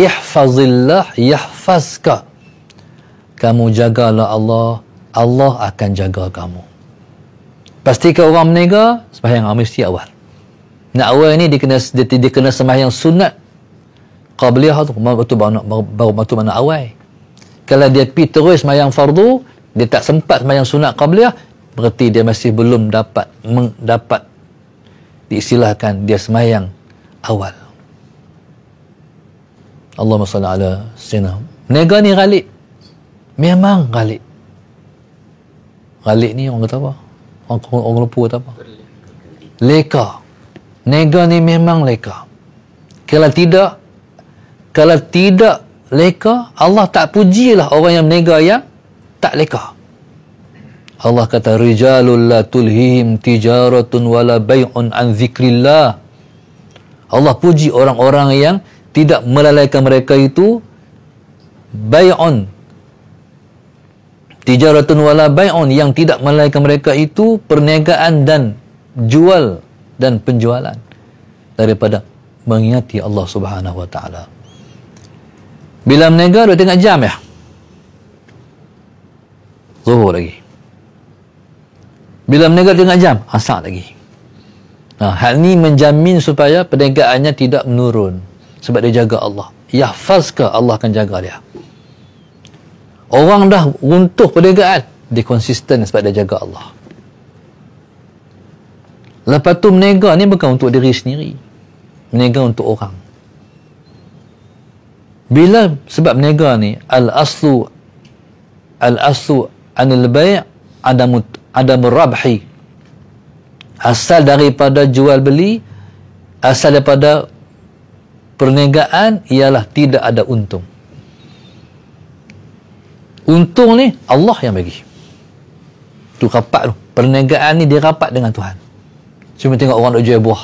ihfazillah yahfazka kamu jagalah Allah Allah akan jaga kamu pastikan orang meninggal sembahyang mesti awal nak awal ni dia kena dia, dia kena sembahyang sunat qabliyah tu waktu baru baru waktu mana awal kalau dia pergi terus sembahyang fardu dia tak sempat sembahyang sunat qabliyah berarti dia masih belum dapat mendapat diistilahkan dia sembahyang awal Allah salli ala sayyidina. nega ni ghalib. Memang ghalib. Ghalib ni orang kata apa? Orang orang, orang lupa kata apa? Leka. nega ni memang leka. Kalau tidak kalau tidak leka, Allah tak pujilah orang yang nega yang tak leka. Allah kata rijalul la tulhihim tijaratun wala bai'un an zikrillah. Allah puji orang-orang yang tidak melalaikan mereka itu bay'un tijaratun wala bay'un yang tidak melalaikan mereka itu perniagaan dan jual dan penjualan daripada mengingati Allah subhanahu wa ta'ala bila meniaga dia tengok jam ya zuhur lagi bila meniaga tengok jam asal lagi nah, hal ini menjamin supaya perniagaannya tidak menurun sebab dia jaga Allah yahfazka Allah akan jaga dia orang dah runtuh perniagaan dia konsisten sebab dia jaga Allah lepas tu meniaga ni bukan untuk diri sendiri meniaga untuk orang bila sebab meniaga ni al aslu al aslu anil bay' adam adam rabhi asal daripada jual beli asal daripada perniagaan ialah tidak ada untung untung ni Allah yang bagi tu rapat tu perniagaan ni dia rapat dengan Tuhan cuma tengok orang nak jual buah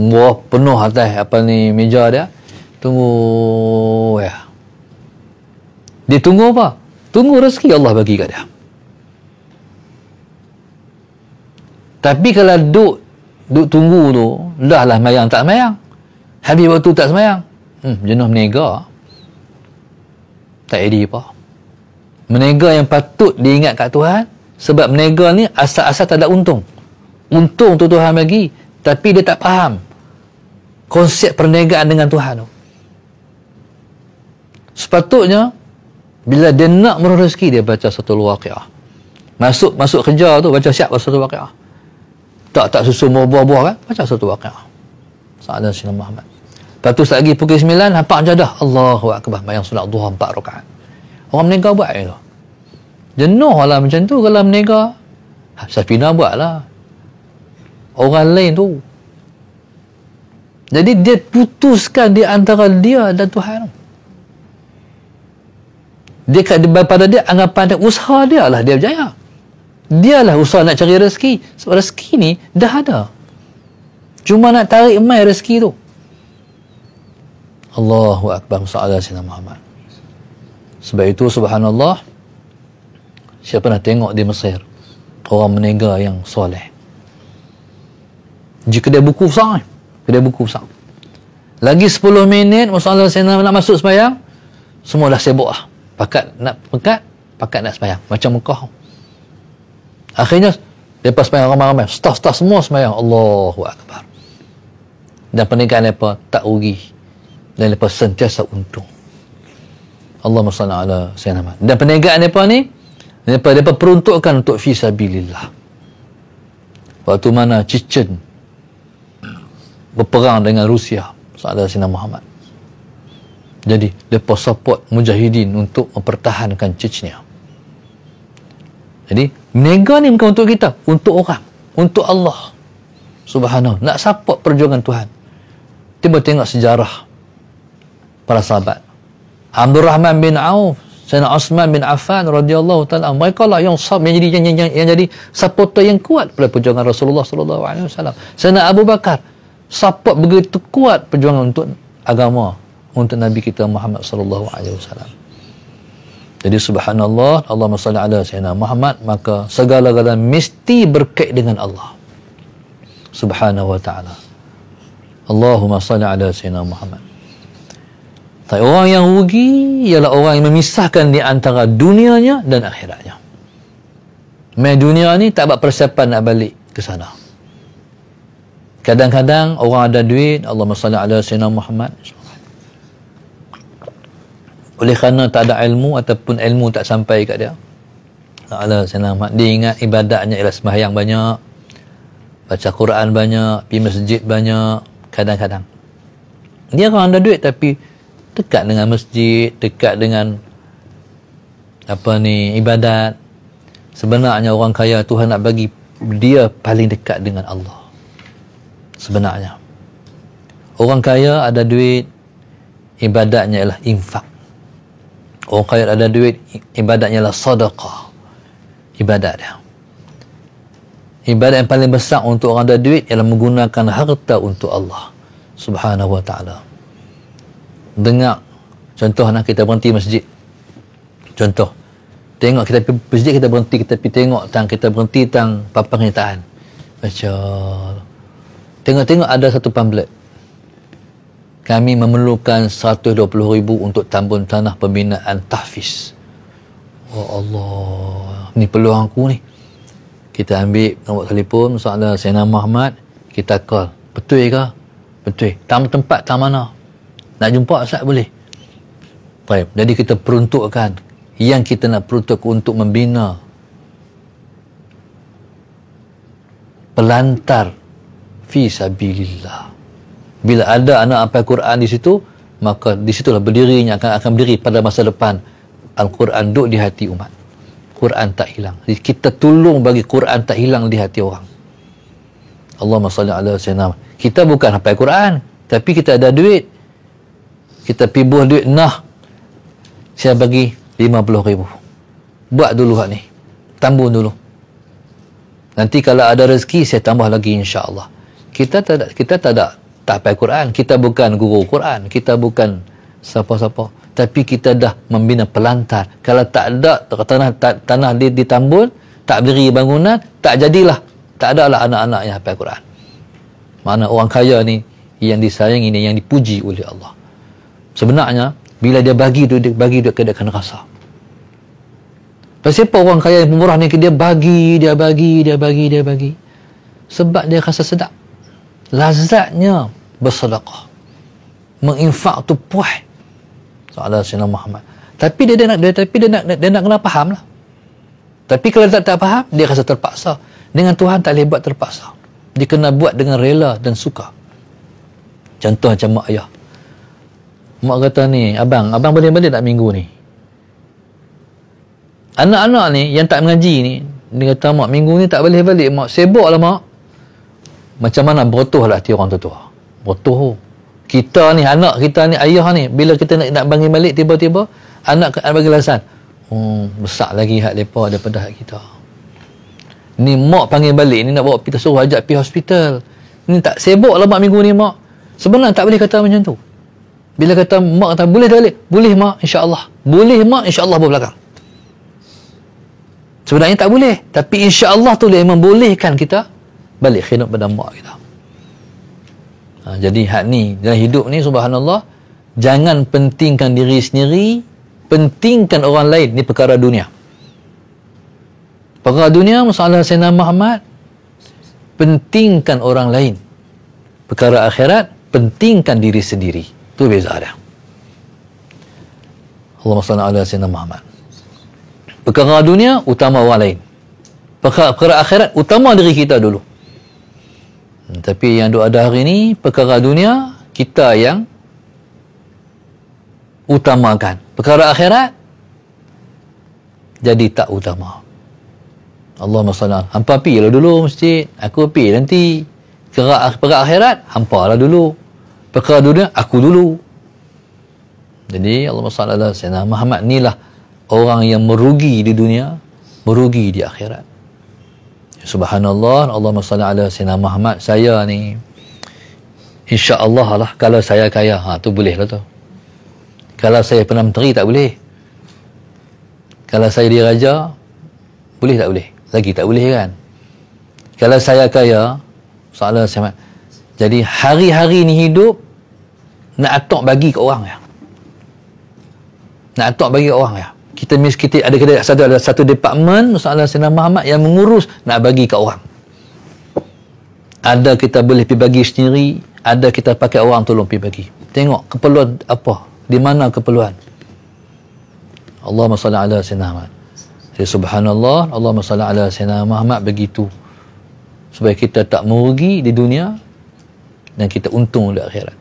buah penuh atas apa ni meja dia tunggu ya dia tunggu apa tunggu rezeki Allah bagi kat dia tapi kalau duk duk tunggu tu dah lah mayang tak mayang habis waktu tak semayang hmm, jenuh menega tak edi apa menega yang patut diingat kat Tuhan sebab menega ni asal-asal tak ada untung untung tu Tuhan bagi tapi dia tak faham konsep perniagaan dengan Tuhan tu sepatutnya bila dia nak merah rezeki dia baca satu luar masuk masuk kerja tu baca siap satu luar tak tak susu buah-buah kan macam satu wakil Sa'ad dan Sina Muhammad lepas tu lagi pukul 9 nampak macam dah Allah Akbar bayang solat duha 4 rakaat orang meninggal buat itu jenuh lah macam tu kalau meninggal ha, Safina buat lah orang lain tu jadi dia putuskan di antara dia dan Tuhan dia pada dia anggapan dia usaha dia lah dia berjaya dialah usaha nak cari rezeki sebab rezeki ni dah ada cuma nak tarik mai rezeki tu Allahu Akbar Musa'ala Sina Muhammad sebab itu subhanallah siapa nak tengok di Mesir orang menega yang soleh jika kedai buku besar kedai buku besar lagi 10 minit Musa'ala Sina nak masuk sembahyang semua dah sibuk lah pakat nak pekat pakat nak sembahyang macam Mekah Akhirnya lepas semayang ramai-ramai, staf-staf semua semayang Allahu Akbar. Dan pernikahan mereka tak rugi. Dan mereka sentiasa untung. Allah SWT ala sayang Dan pernikahan mereka ni, mereka, mereka peruntukkan untuk fisabilillah. Waktu mana Cicen berperang dengan Rusia Sa'ala Sina Muhammad jadi mereka support Mujahidin untuk mempertahankan Cicenya jadi Menega ni bukan untuk kita, untuk orang, untuk Allah. Subhanahu, nak support perjuangan Tuhan. Tiba tengok sejarah para sahabat. Abdul Rahman bin Auf, Sayyidina Osman bin Affan radhiyallahu taala, mereka lah yang sub yang jadi yang, yang, yang, yang jadi supporter yang kuat pada perjuangan Rasulullah sallallahu alaihi wasallam. Sayyidina Abu Bakar support begitu kuat perjuangan untuk agama untuk Nabi kita Muhammad sallallahu alaihi wasallam. Jadi subhanallah Allah SWT ala Sayyidina Muhammad maka segala-galanya mesti berkait dengan Allah. Subhanahu wa taala. Allahumma salli ala Sayyidina Muhammad. Tapi orang yang rugi ialah orang yang memisahkan di antara dunianya dan akhiratnya. Main dunia ni tak buat persiapan nak balik ke sana. Kadang-kadang orang ada duit, Allahumma salli ala Sayyidina Muhammad oleh kerana tak ada ilmu ataupun ilmu tak sampai kat dia Allah selamat dia ingat ibadatnya ialah sembahyang banyak baca Quran banyak pergi masjid banyak kadang-kadang dia kalau ada duit tapi dekat dengan masjid dekat dengan apa ni ibadat sebenarnya orang kaya Tuhan nak bagi dia paling dekat dengan Allah sebenarnya orang kaya ada duit ibadatnya ialah infak orang kaya ada duit ibadatnya lah sadaqah ibadat dia ibadat yang paling besar untuk orang ada duit ialah menggunakan harta untuk Allah subhanahu wa ta'ala dengar contoh nak kita berhenti masjid contoh tengok kita pergi masjid kita berhenti kita pergi tengok tang kita berhenti tang papan kenyataan macam tengok-tengok ada satu pamflet kami memerlukan 120 ribu untuk tambun tanah pembinaan tahfiz oh Allah ni peluang aku ni kita ambil nombor telefon soalnya nama Ahmad. kita call betul ke betul tam tempat tam mana nak jumpa Ustaz boleh baik jadi kita peruntukkan yang kita nak peruntuk untuk membina pelantar fi sabilillah bila ada anak apa Quran di situ maka di situlah berdirinya akan akan berdiri pada masa depan Al-Quran duduk di hati umat Quran tak hilang Jadi kita tolong bagi Quran tak hilang di hati orang Allahumma salli ala sayyidina kita bukan apa Quran tapi kita ada duit kita pibuh duit nah saya bagi lima puluh ribu buat dulu hak ni tambun dulu nanti kalau ada rezeki saya tambah lagi insyaAllah kita tak ada kita tak ada tak pakai Quran kita bukan guru Quran kita bukan siapa-siapa tapi kita dah membina pelantar kalau tak ada tanah tak, tanah dia ditambun tak beri bangunan tak jadilah tak ada lah anak-anak yang hafal Quran mana orang kaya ni yang disayang ini yang dipuji oleh Allah sebenarnya bila dia bagi tu dia bagi dia kena rasa Pasal apa orang kaya yang pemurah ni dia bagi, dia bagi, dia bagi, dia bagi. Sebab dia rasa sedap. Lazatnya bersedekah. Menginfak tu puas. Soal Sina Muhammad. Tapi dia, dia nak dia, tapi dia nak dia, dia nak kena faham lah. Tapi kalau dia tak tak faham, dia rasa terpaksa. Dengan Tuhan tak boleh buat terpaksa. Dia kena buat dengan rela dan suka. Contoh macam mak ayah. Mak kata ni, abang, abang balik balik tak minggu ni? Anak-anak ni yang tak mengaji ni, dia kata mak minggu ni tak boleh balik. Mak lah mak. Macam mana bertuhlah hati orang tua-tua. Botoh. Kita ni, anak kita ni, ayah ni, bila kita nak nak bangun balik, tiba-tiba, anak akan bagi alasan. Hmm, besar lagi hak mereka daripada hak kita. Ni mak panggil balik, ni nak bawa kita suruh ajak pergi hospital. Ni tak sibuk lah mak minggu ni, mak. Sebenarnya tak boleh kata macam tu. Bila kata mak kata, boleh balik? Boleh mak, insyaAllah. Boleh mak, insyaAllah belakang. Sebenarnya tak boleh. Tapi insyaAllah tu dia membolehkan kita balik khidmat pada mak kita. Ha, jadi hak ni dalam hidup ni subhanallah jangan pentingkan diri sendiri pentingkan orang lain ni perkara dunia perkara dunia masalah Sayyidina Muhammad pentingkan orang lain perkara akhirat pentingkan diri sendiri tu beza dia Allahumma salli ala Sayyidina Muhammad perkara dunia utama orang lain perkara, perkara akhirat utama diri kita dulu tapi yang doa dah hari ni perkara dunia kita yang utamakan perkara akhirat jadi tak utama Allah SWT hampa pi lah dulu masjid aku pi nanti perkara, perkara akhirat hampa lah dulu perkara dunia aku dulu jadi Allah SWT Sayyidina Muhammad ni lah orang yang merugi di dunia merugi di akhirat Subhanallah Allah SWT ala Sina Muhammad saya ni Insya Allah lah kalau saya kaya ha, tu boleh lah tu kalau saya pernah menteri tak boleh kalau saya diraja boleh tak boleh lagi tak boleh kan kalau saya kaya soalan saya jadi hari-hari ni hidup nak atok bagi ke orang ya nak atok bagi ke orang ya kita miss ada kita satu ada satu departemen, masalah Sina Muhammad yang mengurus nak bagi ke orang. Ada kita boleh pergi bagi sendiri, ada kita pakai orang tolong pergi bagi. Tengok keperluan apa, di mana keperluan. Allahumma salli ala Sina Muhammad. Jadi subhanallah, Allahumma salli ala Sina Muhammad begitu. Supaya kita tak merugi di dunia dan kita untung di akhirat.